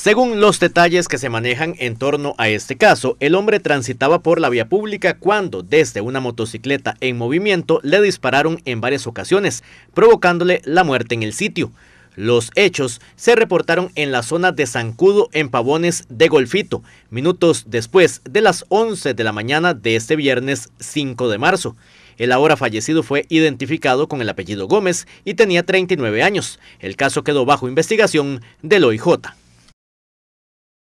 Según los detalles que se manejan en torno a este caso, el hombre transitaba por la vía pública cuando, desde una motocicleta en movimiento, le dispararon en varias ocasiones, provocándole la muerte en el sitio. Los hechos se reportaron en la zona de Zancudo en Pavones de Golfito, minutos después de las 11 de la mañana de este viernes 5 de marzo. El ahora fallecido fue identificado con el apellido Gómez y tenía 39 años. El caso quedó bajo investigación del OIJ.